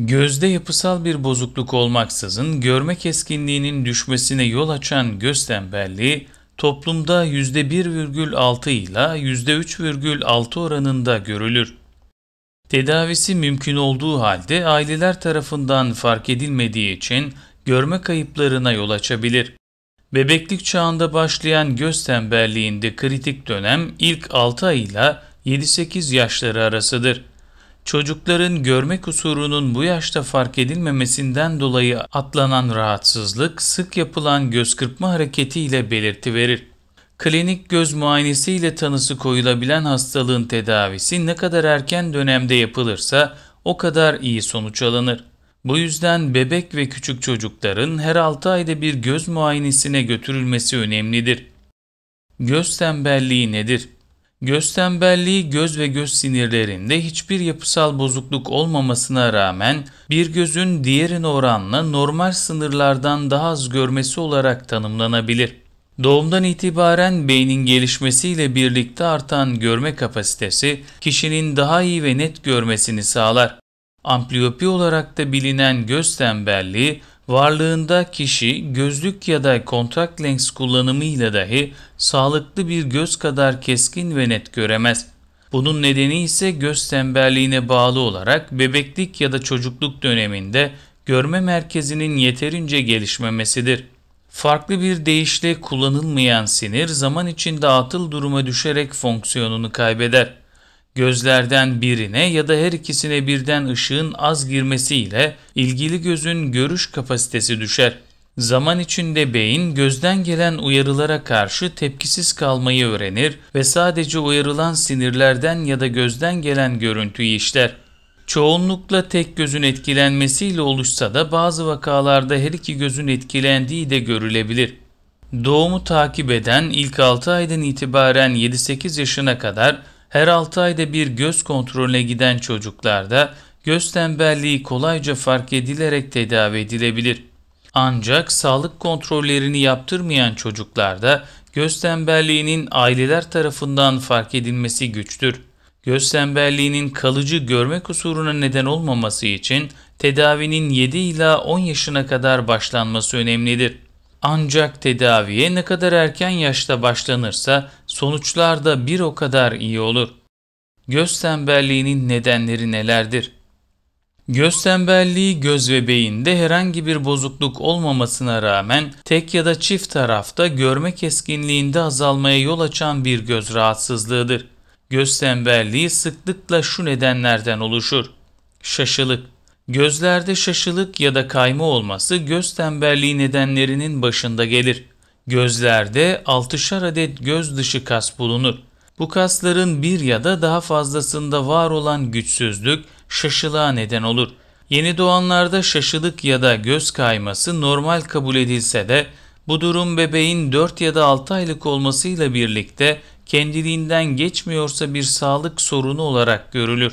Gözde yapısal bir bozukluk olmaksızın görme keskinliğinin düşmesine yol açan göz tembelliği toplumda %1,6 ile %3,6 oranında görülür. Tedavisi mümkün olduğu halde aileler tarafından fark edilmediği için görme kayıplarına yol açabilir. Bebeklik çağında başlayan göz tembelliğinde kritik dönem ilk 6 ay ile 7-8 yaşları arasıdır çocukların görme kusurunun bu yaşta fark edilmemesinden dolayı atlanan rahatsızlık sık yapılan göz kırpma hareketiyle belirti verir. Klinik göz muayenesi ile tanısı koyulabilen hastalığın tedavisi ne kadar erken dönemde yapılırsa o kadar iyi sonuç alınır. Bu yüzden bebek ve küçük çocukların her 6 ayda bir göz muayenesine götürülmesi önemlidir. Göz tembelliği nedir? Göz tembelliği göz ve göz sinirlerinde hiçbir yapısal bozukluk olmamasına rağmen bir gözün diğerine oranla normal sınırlardan daha az görmesi olarak tanımlanabilir. Doğumdan itibaren beynin gelişmesiyle birlikte artan görme kapasitesi kişinin daha iyi ve net görmesini sağlar. Ampliyopi olarak da bilinen göz tembelliği varlığında kişi gözlük ya da kontak lens kullanımıyla dahi sağlıklı bir göz kadar keskin ve net göremez. Bunun nedeni ise göz tembelliğine bağlı olarak bebeklik ya da çocukluk döneminde görme merkezinin yeterince gelişmemesidir. Farklı bir deyişle kullanılmayan sinir zaman içinde atıl duruma düşerek fonksiyonunu kaybeder. Gözlerden birine ya da her ikisine birden ışığın az girmesiyle ilgili gözün görüş kapasitesi düşer. Zaman içinde beyin gözden gelen uyarılara karşı tepkisiz kalmayı öğrenir ve sadece uyarılan sinirlerden ya da gözden gelen görüntüyü işler. Çoğunlukla tek gözün etkilenmesiyle oluşsa da bazı vakalarda her iki gözün etkilendiği de görülebilir. Doğumu takip eden ilk 6 aydan itibaren 7-8 yaşına kadar her 6 ayda bir göz kontrolüne giden çocuklarda göz tembelliği kolayca fark edilerek tedavi edilebilir. Ancak sağlık kontrollerini yaptırmayan çocuklarda göz tembelliğinin aileler tarafından fark edilmesi güçtür. Göz tembelliğinin kalıcı görme kusuruna neden olmaması için tedavinin 7 ila 10 yaşına kadar başlanması önemlidir. Ancak tedaviye ne kadar erken yaşta başlanırsa sonuçlar da bir o kadar iyi olur. Göz tembelliğinin nedenleri nelerdir? Göz tembelliği göz ve beyinde herhangi bir bozukluk olmamasına rağmen tek ya da çift tarafta görme keskinliğinde azalmaya yol açan bir göz rahatsızlığıdır. Göz tembelliği sıklıkla şu nedenlerden oluşur. Şaşılık, Gözlerde şaşılık ya da kayma olması göz tembelliği nedenlerinin başında gelir. Gözlerde altışar adet göz dışı kas bulunur. Bu kasların bir ya da daha fazlasında var olan güçsüzlük şaşılığa neden olur. Yeni doğanlarda şaşılık ya da göz kayması normal kabul edilse de bu durum bebeğin 4 ya da 6 aylık olmasıyla birlikte kendiliğinden geçmiyorsa bir sağlık sorunu olarak görülür.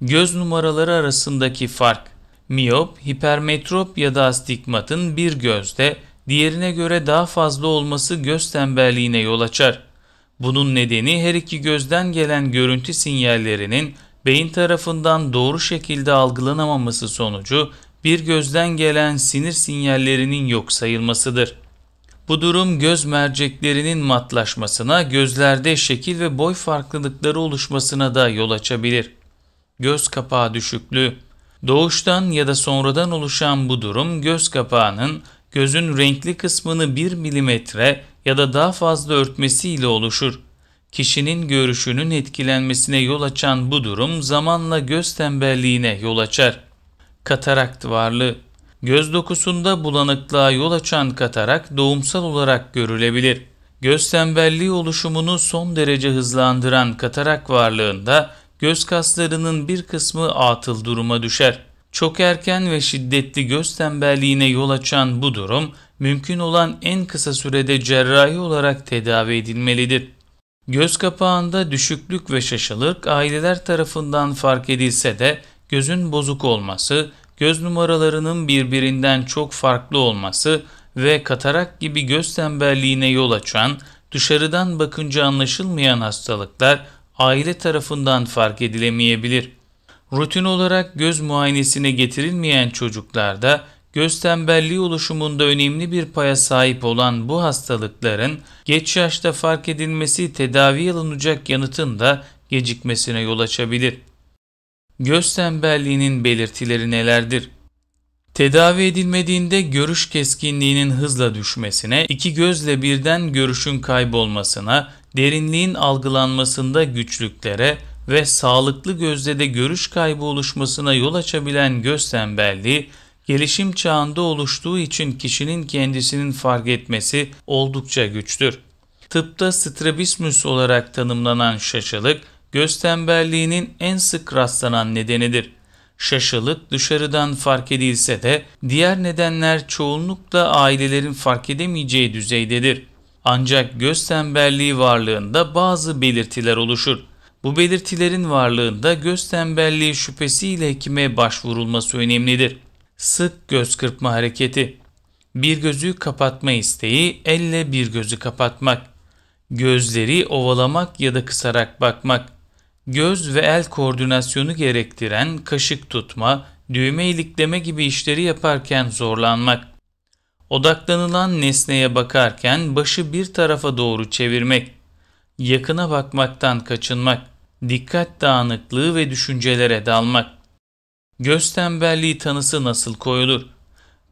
Göz numaraları arasındaki fark Miyop, hipermetrop ya da astigmatın bir gözde diğerine göre daha fazla olması göz tembelliğine yol açar. Bunun nedeni her iki gözden gelen görüntü sinyallerinin beyin tarafından doğru şekilde algılanamaması sonucu bir gözden gelen sinir sinyallerinin yok sayılmasıdır. Bu durum göz merceklerinin matlaşmasına, gözlerde şekil ve boy farklılıkları oluşmasına da yol açabilir göz kapağı düşüklüğü. Doğuştan ya da sonradan oluşan bu durum göz kapağının gözün renkli kısmını 1 milimetre ya da daha fazla örtmesiyle oluşur. Kişinin görüşünün etkilenmesine yol açan bu durum zamanla göz tembelliğine yol açar. Katarakt varlığı Göz dokusunda bulanıklığa yol açan katarak doğumsal olarak görülebilir. Göz tembelliği oluşumunu son derece hızlandıran katarak varlığında göz kaslarının bir kısmı atıl duruma düşer. Çok erken ve şiddetli göz tembelliğine yol açan bu durum mümkün olan en kısa sürede cerrahi olarak tedavi edilmelidir. Göz kapağında düşüklük ve şaşılık aileler tarafından fark edilse de gözün bozuk olması, göz numaralarının birbirinden çok farklı olması ve katarak gibi göz tembelliğine yol açan, dışarıdan bakınca anlaşılmayan hastalıklar aile tarafından fark edilemeyebilir. Rutin olarak göz muayenesine getirilmeyen çocuklarda göz tembelliği oluşumunda önemli bir paya sahip olan bu hastalıkların geç yaşta fark edilmesi tedavi alınacak yanıtın da gecikmesine yol açabilir. Göz tembelliğinin belirtileri nelerdir? Tedavi edilmediğinde görüş keskinliğinin hızla düşmesine, iki gözle birden görüşün kaybolmasına, derinliğin algılanmasında güçlüklere ve sağlıklı gözde de görüş kaybı oluşmasına yol açabilen göz tembelliği, gelişim çağında oluştuğu için kişinin kendisinin fark etmesi oldukça güçtür. Tıpta strabismus olarak tanımlanan şaşılık, göz tembelliğinin en sık rastlanan nedenidir. Şaşalık dışarıdan fark edilse de diğer nedenler çoğunlukla ailelerin fark edemeyeceği düzeydedir. Ancak göz tembelliği varlığında bazı belirtiler oluşur. Bu belirtilerin varlığında göz tembelliği şüphesiyle hekime başvurulması önemlidir. Sık göz kırpma hareketi. Bir gözü kapatma isteği, elle bir gözü kapatmak. Gözleri ovalamak ya da kısarak bakmak göz ve el koordinasyonu gerektiren kaşık tutma, düğme ilikleme gibi işleri yaparken zorlanmak, odaklanılan nesneye bakarken başı bir tarafa doğru çevirmek, yakına bakmaktan kaçınmak, dikkat dağınıklığı ve düşüncelere dalmak. Göz tembelliği tanısı nasıl koyulur?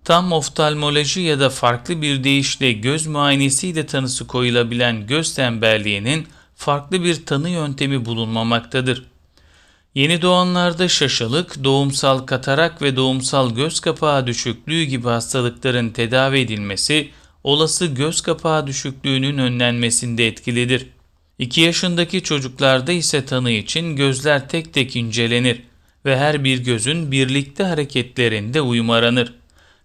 Tam oftalmoloji ya da farklı bir deyişle göz muayenesiyle tanısı koyulabilen göz tembelliğinin farklı bir tanı yöntemi bulunmamaktadır. Yeni doğanlarda şaşalık, doğumsal katarak ve doğumsal göz kapağı düşüklüğü gibi hastalıkların tedavi edilmesi, olası göz kapağı düşüklüğünün önlenmesinde etkilidir. 2 yaşındaki çocuklarda ise tanı için gözler tek tek incelenir ve her bir gözün birlikte hareketlerinde uyum aranır.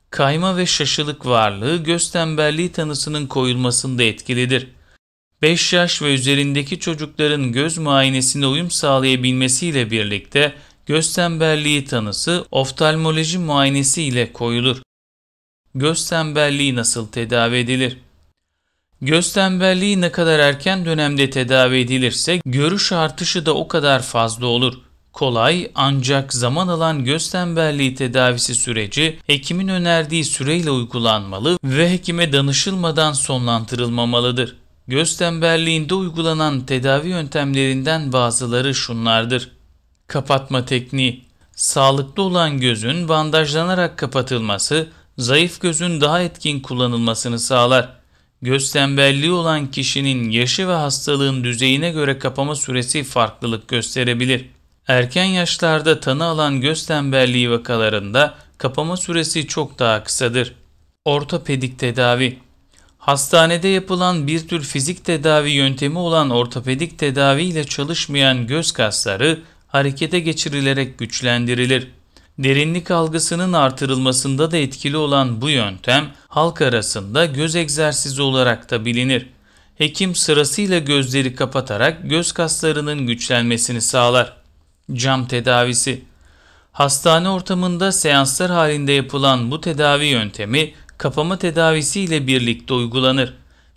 Kayma ve şaşılık varlığı göz tembelliği tanısının koyulmasında etkilidir. 5 yaş ve üzerindeki çocukların göz muayenesinde uyum sağlayabilmesiyle birlikte göz tembelliği tanısı oftalmoloji muayenesi ile koyulur. Göz tembelliği nasıl tedavi edilir? Göz tembelliği ne kadar erken dönemde tedavi edilirse görüş artışı da o kadar fazla olur. Kolay ancak zaman alan göz tembelliği tedavisi süreci hekimin önerdiği süreyle uygulanmalı ve hekime danışılmadan sonlandırılmamalıdır. Göz tembelliğinde uygulanan tedavi yöntemlerinden bazıları şunlardır. Kapatma tekniği. Sağlıklı olan gözün bandajlanarak kapatılması, zayıf gözün daha etkin kullanılmasını sağlar. Göz tembelliği olan kişinin yaşı ve hastalığın düzeyine göre kapama süresi farklılık gösterebilir. Erken yaşlarda tanı alan göz tembelliği vakalarında kapama süresi çok daha kısadır. Ortopedik tedavi Hastanede yapılan bir tür fizik tedavi yöntemi olan ortopedik tedavi ile çalışmayan göz kasları harekete geçirilerek güçlendirilir. Derinlik algısının artırılmasında da etkili olan bu yöntem halk arasında göz egzersizi olarak da bilinir. Hekim sırasıyla gözleri kapatarak göz kaslarının güçlenmesini sağlar. Cam tedavisi Hastane ortamında seanslar halinde yapılan bu tedavi yöntemi kapama tedavisi ile birlikte uygulanır.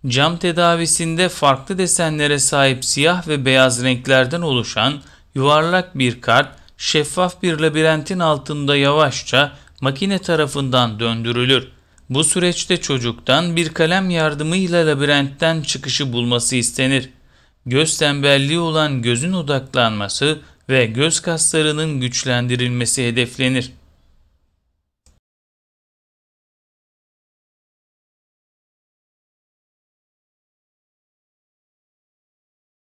Cam tedavisinde farklı desenlere sahip siyah ve beyaz renklerden oluşan yuvarlak bir kart şeffaf bir labirentin altında yavaşça makine tarafından döndürülür. Bu süreçte çocuktan bir kalem yardımıyla labirentten çıkışı bulması istenir. Göz tembelliği olan gözün odaklanması ve göz kaslarının güçlendirilmesi hedeflenir.